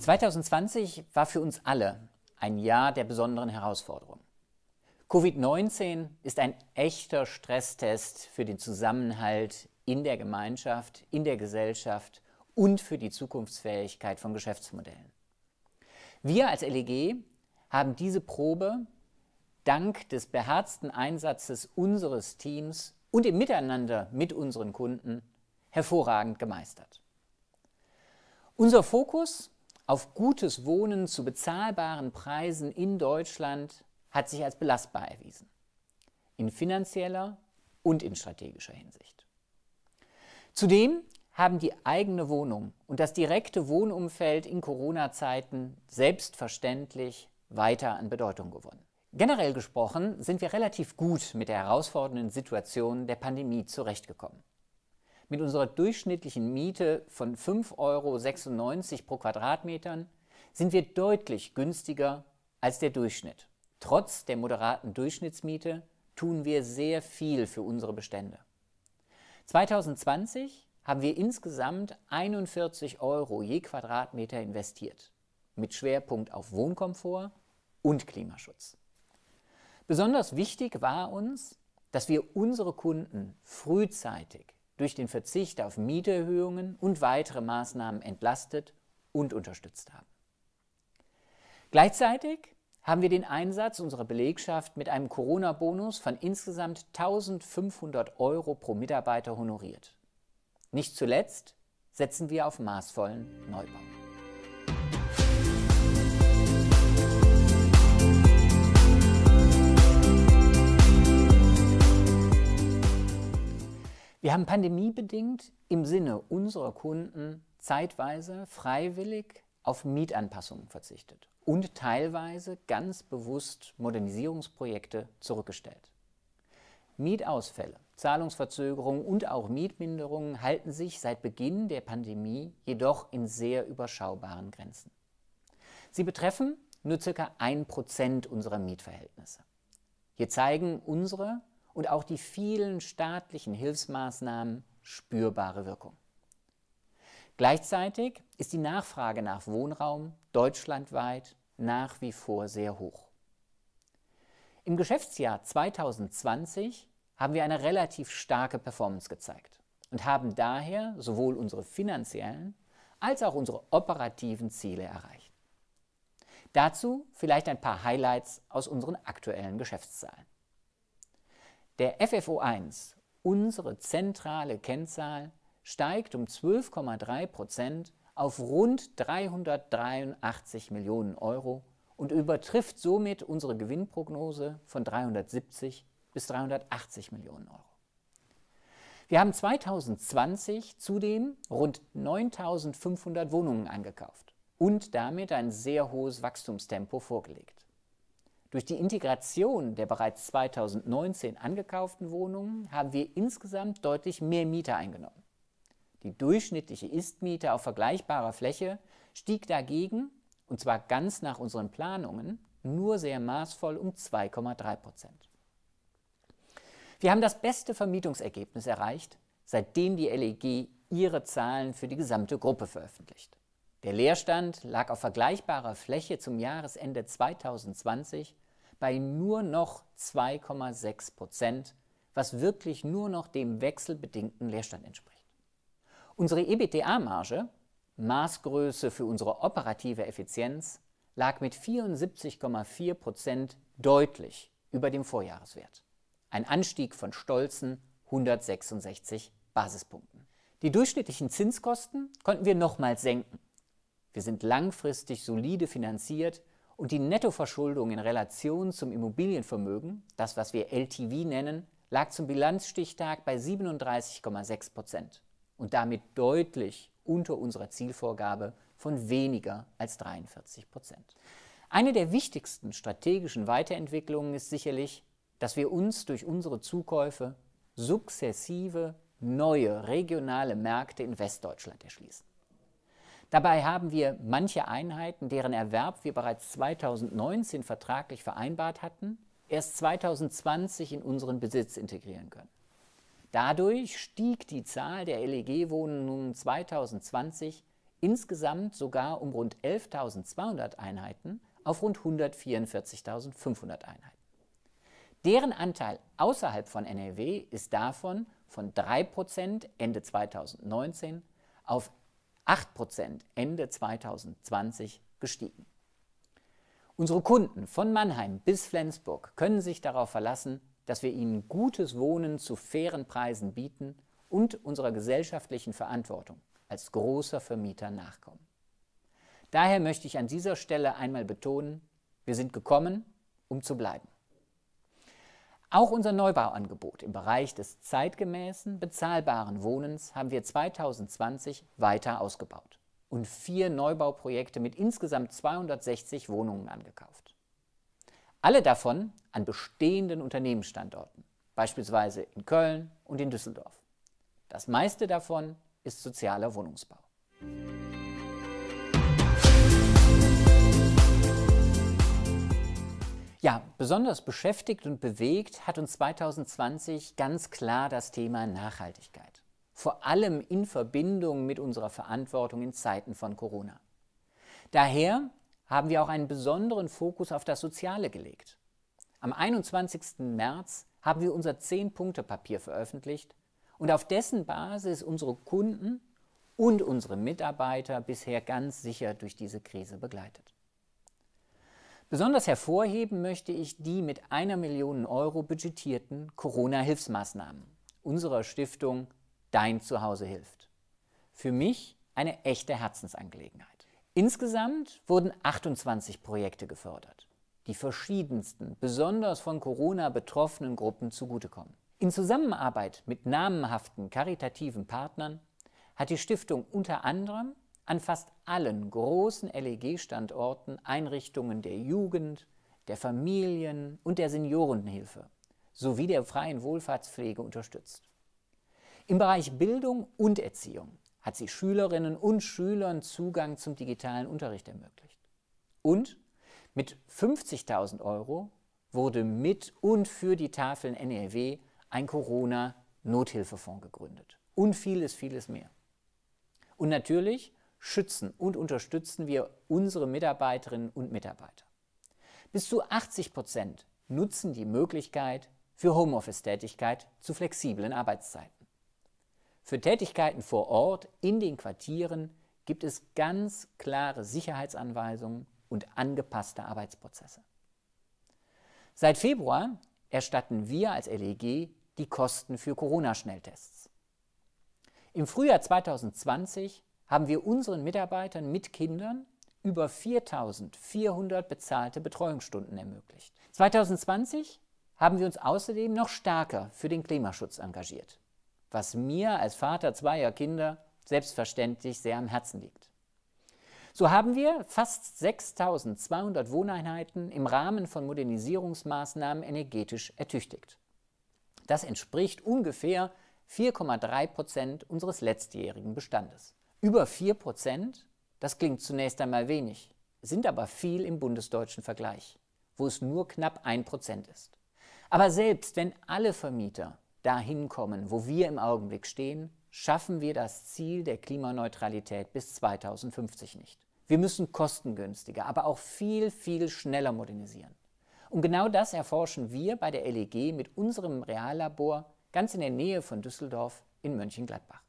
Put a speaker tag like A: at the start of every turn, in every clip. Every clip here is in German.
A: 2020 war für uns alle ein Jahr der besonderen Herausforderungen. Covid-19 ist ein echter Stresstest für den Zusammenhalt in der Gemeinschaft, in der Gesellschaft und für die Zukunftsfähigkeit von Geschäftsmodellen. Wir als LEG haben diese Probe dank des beherzten Einsatzes unseres Teams und im Miteinander mit unseren Kunden hervorragend gemeistert. Unser Fokus auf gutes Wohnen zu bezahlbaren Preisen in Deutschland hat sich als belastbar erwiesen, in finanzieller und in strategischer Hinsicht. Zudem haben die eigene Wohnung und das direkte Wohnumfeld in Corona-Zeiten selbstverständlich weiter an Bedeutung gewonnen. Generell gesprochen sind wir relativ gut mit der herausfordernden Situation der Pandemie zurechtgekommen. Mit unserer durchschnittlichen Miete von 5,96 Euro pro Quadratmetern sind wir deutlich günstiger als der Durchschnitt. Trotz der moderaten Durchschnittsmiete tun wir sehr viel für unsere Bestände. 2020 haben wir insgesamt 41 Euro je Quadratmeter investiert, mit Schwerpunkt auf Wohnkomfort und Klimaschutz. Besonders wichtig war uns, dass wir unsere Kunden frühzeitig durch den Verzicht auf Mieterhöhungen und weitere Maßnahmen entlastet und unterstützt haben. Gleichzeitig haben wir den Einsatz unserer Belegschaft mit einem Corona-Bonus von insgesamt 1500 Euro pro Mitarbeiter honoriert. Nicht zuletzt setzen wir auf maßvollen Neubau. Wir haben pandemiebedingt im Sinne unserer Kunden zeitweise freiwillig auf Mietanpassungen verzichtet und teilweise ganz bewusst Modernisierungsprojekte zurückgestellt. Mietausfälle, Zahlungsverzögerungen und auch Mietminderungen halten sich seit Beginn der Pandemie jedoch in sehr überschaubaren Grenzen. Sie betreffen nur ca. 1% unserer Mietverhältnisse. Hier zeigen unsere und auch die vielen staatlichen Hilfsmaßnahmen spürbare Wirkung. Gleichzeitig ist die Nachfrage nach Wohnraum deutschlandweit nach wie vor sehr hoch. Im Geschäftsjahr 2020 haben wir eine relativ starke Performance gezeigt und haben daher sowohl unsere finanziellen als auch unsere operativen Ziele erreicht. Dazu vielleicht ein paar Highlights aus unseren aktuellen Geschäftszahlen. Der FFO1, unsere zentrale Kennzahl, steigt um 12,3 Prozent auf rund 383 Millionen Euro und übertrifft somit unsere Gewinnprognose von 370 bis 380 Millionen Euro. Wir haben 2020 zudem rund 9500 Wohnungen angekauft und damit ein sehr hohes Wachstumstempo vorgelegt. Durch die Integration der bereits 2019 angekauften Wohnungen haben wir insgesamt deutlich mehr Mieter eingenommen. Die durchschnittliche Istmiete auf vergleichbarer Fläche stieg dagegen, und zwar ganz nach unseren Planungen, nur sehr maßvoll um 2,3 Prozent. Wir haben das beste Vermietungsergebnis erreicht, seitdem die LEG ihre Zahlen für die gesamte Gruppe veröffentlicht. Der Leerstand lag auf vergleichbarer Fläche zum Jahresende 2020 bei nur noch 2,6 Prozent, was wirklich nur noch dem wechselbedingten Leerstand entspricht. Unsere EBTA-Marge, Maßgröße für unsere operative Effizienz, lag mit 74,4 Prozent deutlich über dem Vorjahreswert. Ein Anstieg von stolzen 166 Basispunkten. Die durchschnittlichen Zinskosten konnten wir nochmals senken. Wir sind langfristig solide finanziert und die Nettoverschuldung in Relation zum Immobilienvermögen, das was wir LTV nennen, lag zum Bilanzstichtag bei 37,6 Prozent und damit deutlich unter unserer Zielvorgabe von weniger als 43 Prozent. Eine der wichtigsten strategischen Weiterentwicklungen ist sicherlich, dass wir uns durch unsere Zukäufe sukzessive neue regionale Märkte in Westdeutschland erschließen. Dabei haben wir manche Einheiten, deren Erwerb wir bereits 2019 vertraglich vereinbart hatten, erst 2020 in unseren Besitz integrieren können. Dadurch stieg die Zahl der LEG-Wohnungen 2020 insgesamt sogar um rund 11.200 Einheiten auf rund 144.500 Einheiten. Deren Anteil außerhalb von NRW ist davon von 3% Ende 2019 auf 8 Ende 2020 gestiegen. Unsere Kunden von Mannheim bis Flensburg können sich darauf verlassen, dass wir ihnen gutes Wohnen zu fairen Preisen bieten und unserer gesellschaftlichen Verantwortung als großer Vermieter nachkommen. Daher möchte ich an dieser Stelle einmal betonen, wir sind gekommen, um zu bleiben. Auch unser Neubauangebot im Bereich des zeitgemäßen, bezahlbaren Wohnens haben wir 2020 weiter ausgebaut und vier Neubauprojekte mit insgesamt 260 Wohnungen angekauft. Alle davon an bestehenden Unternehmensstandorten, beispielsweise in Köln und in Düsseldorf. Das meiste davon ist sozialer Wohnungsbau. Ja, besonders beschäftigt und bewegt hat uns 2020 ganz klar das Thema Nachhaltigkeit. Vor allem in Verbindung mit unserer Verantwortung in Zeiten von Corona. Daher haben wir auch einen besonderen Fokus auf das Soziale gelegt. Am 21. März haben wir unser zehn punkte papier veröffentlicht und auf dessen Basis unsere Kunden und unsere Mitarbeiter bisher ganz sicher durch diese Krise begleitet. Besonders hervorheben möchte ich die mit einer Million Euro budgetierten Corona-Hilfsmaßnahmen unserer Stiftung Dein Zuhause hilft. Für mich eine echte Herzensangelegenheit. Insgesamt wurden 28 Projekte gefördert, die verschiedensten, besonders von Corona betroffenen Gruppen zugutekommen. In Zusammenarbeit mit namenhaften karitativen Partnern hat die Stiftung unter anderem an fast allen großen LEG-Standorten Einrichtungen der Jugend, der Familien und der Seniorenhilfe sowie der freien Wohlfahrtspflege unterstützt. Im Bereich Bildung und Erziehung hat sie Schülerinnen und Schülern Zugang zum digitalen Unterricht ermöglicht. Und mit 50.000 Euro wurde mit und für die Tafeln NRW e ein Corona-Nothilfefonds gegründet. Und vieles, vieles mehr. Und natürlich schützen und unterstützen wir unsere Mitarbeiterinnen und Mitarbeiter. Bis zu 80 Prozent nutzen die Möglichkeit, für Homeoffice-Tätigkeit zu flexiblen Arbeitszeiten. Für Tätigkeiten vor Ort in den Quartieren gibt es ganz klare Sicherheitsanweisungen und angepasste Arbeitsprozesse. Seit Februar erstatten wir als LEG die Kosten für Corona-Schnelltests. Im Frühjahr 2020 haben wir unseren Mitarbeitern mit Kindern über 4.400 bezahlte Betreuungsstunden ermöglicht. 2020 haben wir uns außerdem noch stärker für den Klimaschutz engagiert, was mir als Vater zweier Kinder selbstverständlich sehr am Herzen liegt. So haben wir fast 6.200 Wohneinheiten im Rahmen von Modernisierungsmaßnahmen energetisch ertüchtigt. Das entspricht ungefähr 4,3 Prozent unseres letztjährigen Bestandes. Über 4 Prozent, das klingt zunächst einmal wenig, sind aber viel im bundesdeutschen Vergleich, wo es nur knapp 1 Prozent ist. Aber selbst wenn alle Vermieter dahin kommen, wo wir im Augenblick stehen, schaffen wir das Ziel der Klimaneutralität bis 2050 nicht. Wir müssen kostengünstiger, aber auch viel, viel schneller modernisieren. Und genau das erforschen wir bei der LEG mit unserem Reallabor ganz in der Nähe von Düsseldorf in Mönchengladbach.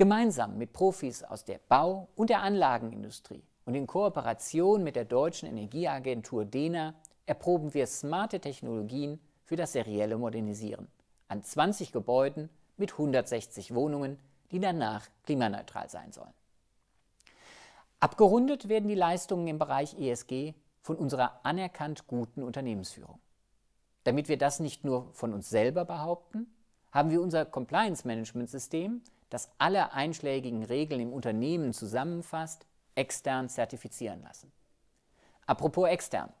A: Gemeinsam mit Profis aus der Bau- und der Anlagenindustrie und in Kooperation mit der deutschen Energieagentur DENA erproben wir smarte Technologien für das serielle Modernisieren an 20 Gebäuden mit 160 Wohnungen, die danach klimaneutral sein sollen. Abgerundet werden die Leistungen im Bereich ESG von unserer anerkannt guten Unternehmensführung. Damit wir das nicht nur von uns selber behaupten, haben wir unser Compliance-Management-System das alle einschlägigen Regeln im Unternehmen zusammenfasst, extern zertifizieren lassen. Apropos extern.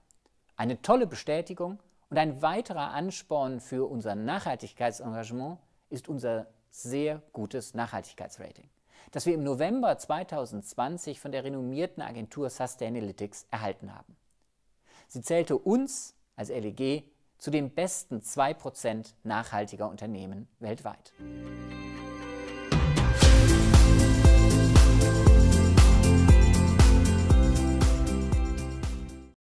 A: Eine tolle Bestätigung und ein weiterer Ansporn für unser Nachhaltigkeitsengagement ist unser sehr gutes Nachhaltigkeitsrating, das wir im November 2020 von der renommierten Agentur Sustainalytics erhalten haben. Sie zählte uns als LEG zu den besten 2% nachhaltiger Unternehmen weltweit.